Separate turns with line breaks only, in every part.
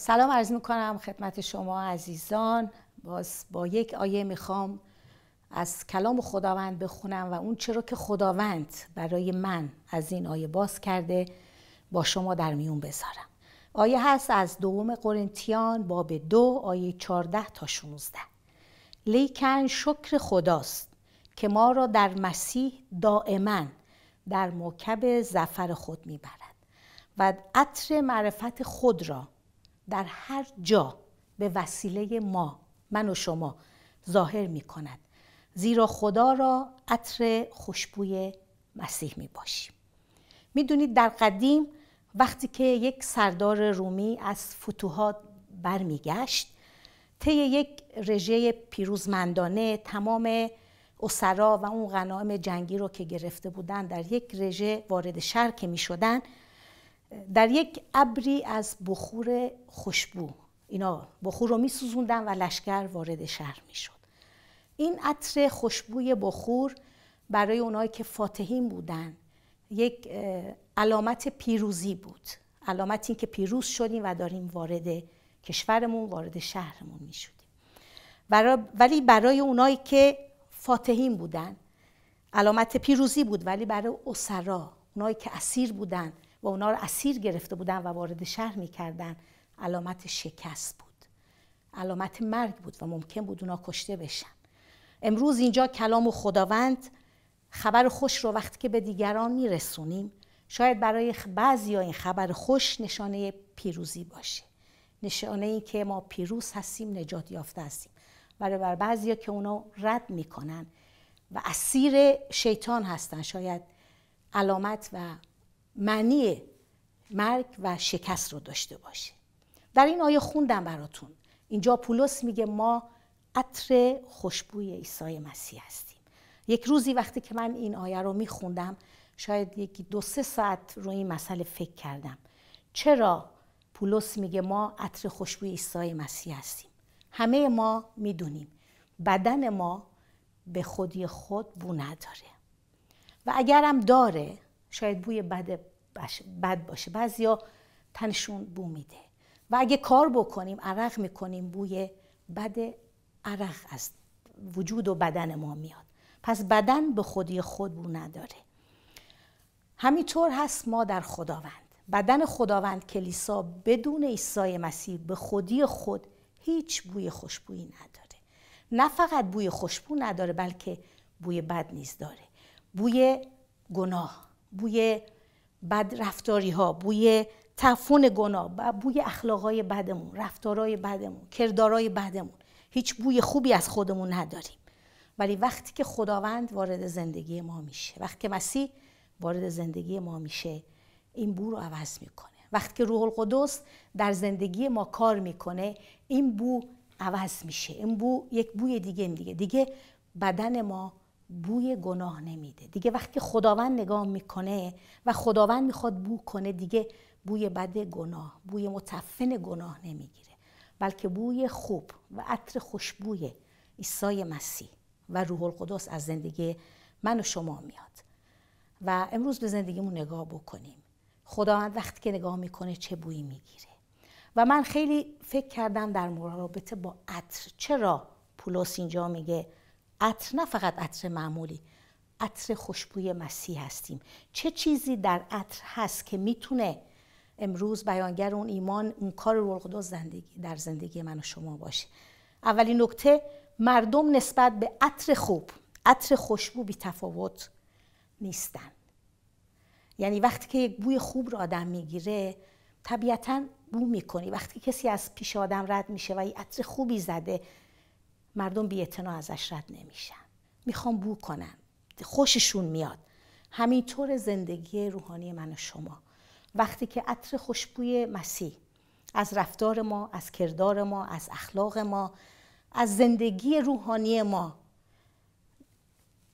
سلام عرض میکنم خدمت شما عزیزان باز با یک آیه میخوام از کلام خداوند بخونم و اون چرا که خداوند برای من از این آیه باز کرده با شما در میون بذارم آیه هست از دوم قرنتیان باب دو آیه 14 تا 16 لیکن شکر خداست که ما را در مسیح دائما در موکب زفر خود میبرد و عطر معرفت خود را در هر جا به وسیله ما من و شما ظاهر می کند زیرا خدا را عطر خوشبوی مسیح می باشیم میدونید در قدیم وقتی که یک سردار رومی از فتوحات برمیگشت طی یک رژه پیروزمندانه تمام اسرا و اون غنایم جنگی رو که گرفته بودن در یک رژه وارد شهر که می شدن در یک ابری از بخور خوشبو اینا بخور رو میسوزوندن و لشکر وارد شهر میشد این عطر خوشبوی بخور برای اونایی که فاتحین بودن یک علامت پیروزی بود علامت این که پیروز شدیم و داریم وارد کشورمون وارد شهرمون میشدیم. ولی برای اونایی که فاتحین بودن علامت پیروزی بود ولی برای اسرا اونایی که اسیر بودن و اونا رو اسیر گرفته بودن و وارد شهر میکردن علامت شکست بود علامت مرگ بود و ممکن بود اونا کشته بشن امروز اینجا کلام و خداوند خبر خوش رو وقتی که به دیگران میرسونیم شاید برای بعضی این خبر خوش نشانه پیروزی باشه نشانه این که ما پیروز هستیم نجات یافته هستیم برای بر بعضی که اونا رد میکنن و اسیر شیطان هستن شاید علامت و معنی مرگ و شکست رو داشته باشه در این آیه خوندم براتون اینجا پولس میگه ما عطر خوشبوی عیسی مسیح هستیم یک روزی وقتی که من این آیه رو میخوندم شاید یکی دو سه ساعت روی این مسئله فکر کردم چرا پولس میگه ما عطر خوشبوی عیسی مسیح هستیم همه ما میدونیم بدن ما به خودی خود بو نداره و اگرم داره شاید بوی بد بد باشه بعضیا تنشون بو میده و اگه کار بکنیم عرق میکنیم بوی بد عرق از وجود و بدن ما میاد پس بدن به خودی خود بو نداره همینطور هست ما در خداوند بدن خداوند کلیسا بدون عیسی مسیح به خودی خود هیچ بوی خوشبویی نداره نه فقط بوی خوشبو نداره بلکه بوی بد نیز داره بوی گناه بوی بد رفتاری ها بوی تفون گناه و بوی اخلاقای بدمون رفتارای بدمون کردارای بدمون هیچ بوی خوبی از خودمون نداریم ولی وقتی که خداوند وارد زندگی ما میشه وقتی که مسیح وارد زندگی ما میشه این بو رو عوض میکنه وقتی که روح القدس در زندگی ما کار میکنه این بو عوض میشه این بو یک بوی دیگه دیگه دیگه بدن ما بوی گناه نمیده دیگه وقتی خداوند نگاه میکنه و خداوند میخواد بو کنه دیگه بوی بد گناه بوی متفن گناه نمیگیره بلکه بوی خوب و عطر خوشبوی عیسی مسیح و روح القدس از زندگی من و شما میاد و امروز به زندگیمون نگاه بکنیم خداوند وقتی که نگاه میکنه چه بویی میگیره و من خیلی فکر کردم در مرابطه با عطر چرا پولس اینجا میگه عطر نه فقط عطر معمولی عطر خوشبوی مسیح هستیم چه چیزی در عطر هست که میتونه امروز بیانگر اون ایمان اون کار روح زندگی در زندگی من و شما باشه اولین نکته مردم نسبت به عطر خوب عطر خوشبو بی تفاوت نیستن یعنی وقتی که یک بوی خوب رو آدم میگیره طبیعتا بو میکنی وقتی کسی از پیش آدم رد میشه و یه عطر خوبی زده مردم بی ازش رد نمیشن میخوام بو کنن خوششون میاد همینطور زندگی روحانی من و شما وقتی که عطر خوشبوی مسیح از رفتار ما از کردار ما از اخلاق ما از زندگی روحانی ما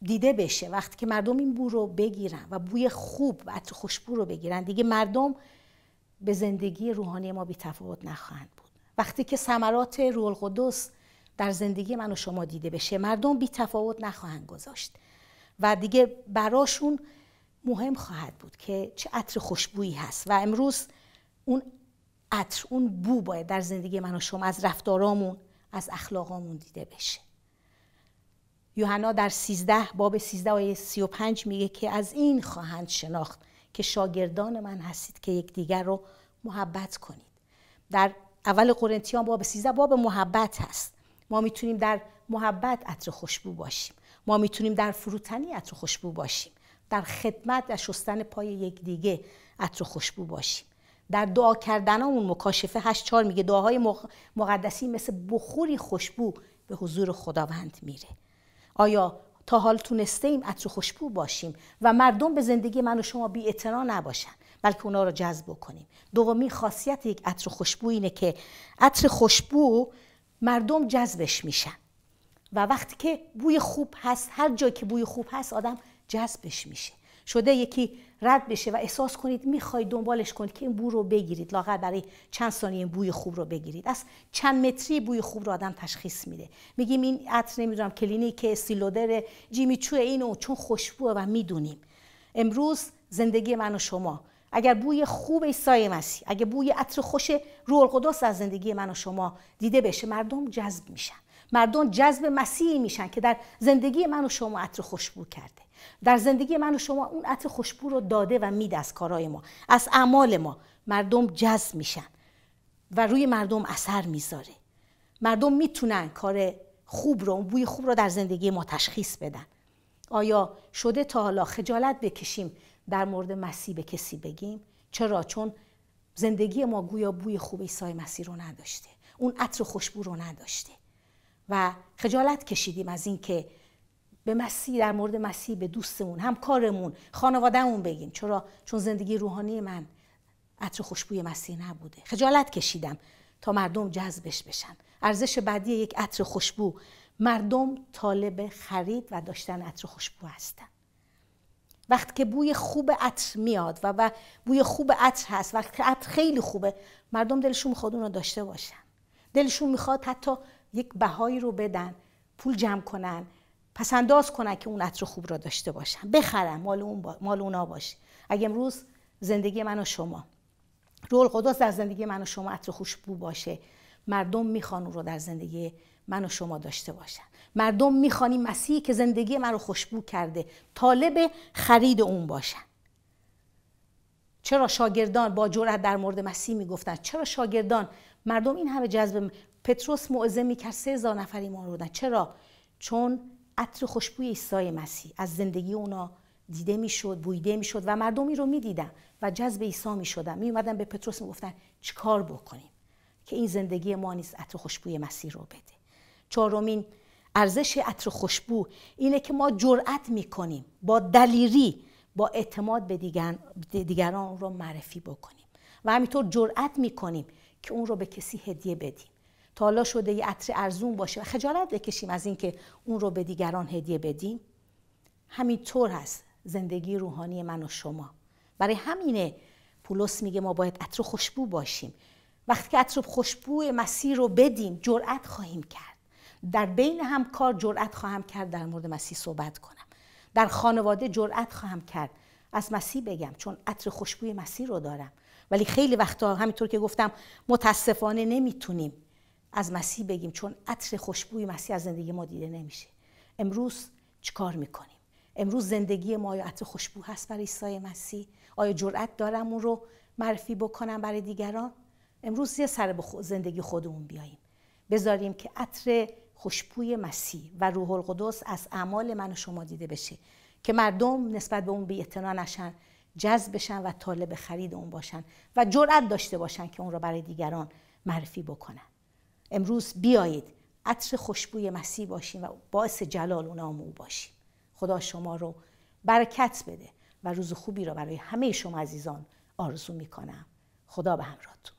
دیده بشه وقتی که مردم این بو رو بگیرن و بوی خوب و عطر خوشبو رو بگیرن دیگه مردم به زندگی روحانی ما بی تفاوت نخواهند بود وقتی که ثمرات روح القدس در زندگی من و شما دیده بشه مردم بی تفاوت نخواهند گذاشت و دیگه براشون مهم خواهد بود که چه عطر خوشبویی هست و امروز اون عطر اون بو باید در زندگی من و شما از رفتارامون از اخلاقامون دیده بشه یوحنا در 13 باب 13 آیه 35 میگه که از این خواهند شناخت که شاگردان من هستید که یکدیگر رو محبت کنید در اول قرنتیان باب 13 باب محبت هست ما میتونیم در محبت عطر خوشبو باشیم ما میتونیم در فروتنی عطر خوشبو باشیم در خدمت و شستن پای یک دیگه عطر خوشبو باشیم در دعا کردن اون مکاشفه هشت چار میگه دعاهای مقدسی مثل بخوری خوشبو به حضور خداوند میره آیا تا حال تونسته ایم عطر خوشبو باشیم و مردم به زندگی من و شما بی نباشن بلکه اونا رو جذب کنیم دومی خاصیت یک عطر خوشبو اینه که عطر خوشبو مردم جذبش میشن و وقتی که بوی خوب هست هر جایی که بوی خوب هست آدم جذبش میشه شده یکی رد بشه و احساس کنید میخواید دنبالش کنید که این بو رو بگیرید لاغر برای چند ثانیه این بوی خوب رو بگیرید از چند متری بوی خوب رو آدم تشخیص میده میگیم این عطر نمیدونم کلینیک سیلودر جیمی چوه اینو چون خوشبوه و میدونیم امروز زندگی من و شما اگر بوی خوب عیسی مسیح اگر بوی عطر خوش روح القدس از زندگی من و شما دیده بشه مردم جذب میشن مردم جذب مسیح میشن که در زندگی من و شما عطر خوشبو کرده در زندگی من و شما اون عطر خوشبو رو داده و میده از کارهای ما از اعمال ما مردم جذب میشن و روی مردم اثر میذاره مردم میتونن کار خوب رو بوی خوب رو در زندگی ما تشخیص بدن آیا شده تا حالا خجالت بکشیم در مورد مسیح به کسی بگیم چرا چون زندگی ما گویا بوی خوب عیسی مسیح رو نداشته اون عطر خوشبو رو نداشته و خجالت کشیدیم از اینکه به مسیح در مورد مسیح به دوستمون همکارمون خانوادهمون بگیم چرا چون زندگی روحانی من عطر خوشبوی مسیح نبوده خجالت کشیدم تا مردم جذبش بشن ارزش بعدی یک عطر خوشبو مردم طالب خرید و داشتن عطر خوشبو هستن وقتی که بوی خوب عطر میاد و, و بوی خوب عطر هست وقتی که عطر خیلی خوبه مردم دلشون میخواد اون رو داشته باشن دلشون میخواد حتی یک بهایی رو بدن پول جمع کنن پس انداز کنن که اون عطر خوب را داشته باشن بخرن مال, اون با... مال اونا باشه اگه امروز زندگی من و شما رول قدس در زندگی من و شما عطر خوشبو باشه مردم میخوان او رو در زندگی من و شما داشته باشن مردم میخوان این مسیحی که زندگی من رو خوشبو کرده طالب خرید اون باشن چرا شاگردان با جرأت در مورد مسیح میگفتن چرا شاگردان مردم این همه جذب پتروس موعظه میکرد سه هزار نفر ایمان آوردن چرا چون عطر خوشبوی عیسی مسیح از زندگی اونا دیده میشد بویده میشد و مردم مردمی رو میدیدن و جذب عیسی میشدن میومدن به پتروس میگفتن چیکار بکنیم که این زندگی ما نیز عطر خوشبوی مسیر رو بده چهارمین ارزش عطر خوشبو اینه که ما جرأت میکنیم با دلیری با اعتماد به دیگران رو معرفی بکنیم و همینطور جرأت میکنیم که اون رو به کسی هدیه بدیم تا حالا شده یه عطر ارزون باشه و خجالت بکشیم از اینکه اون رو به دیگران هدیه بدیم همینطور هست زندگی روحانی من و شما برای همینه پولس میگه ما باید عطر خوشبو باشیم وقتی که اطراف خوشبوی مسیر رو بدیم جرأت خواهیم کرد در بین هم کار جرأت خواهم کرد در مورد مسیح صحبت کنم در خانواده جرأت خواهم کرد از مسیح بگم چون عطر خوشبوی مسیح رو دارم ولی خیلی وقتا همینطور که گفتم متاسفانه نمیتونیم از مسیح بگیم چون عطر خوشبوی مسیح از زندگی ما دیده نمیشه امروز چیکار میکنیم امروز زندگی ما آیا عطر خوشبو هست برای عیسی مسیح آیا جرأت دارم اون رو معرفی بکنم برای دیگران امروز یه سر به زندگی خودمون بیاییم بذاریم که عطر خوشبوی مسیح و روح القدس از اعمال من و شما دیده بشه که مردم نسبت به اون بی‌اعتنا نشن جذب بشن و طالب خرید اون باشن و جرأت داشته باشن که اون رو برای دیگران معرفی بکنن امروز بیایید عطر خوشبوی مسیح باشیم و باعث جلال و نام او باشیم خدا شما رو برکت بده و روز خوبی را برای همه شما عزیزان آرزو میکنم خدا به همراهتون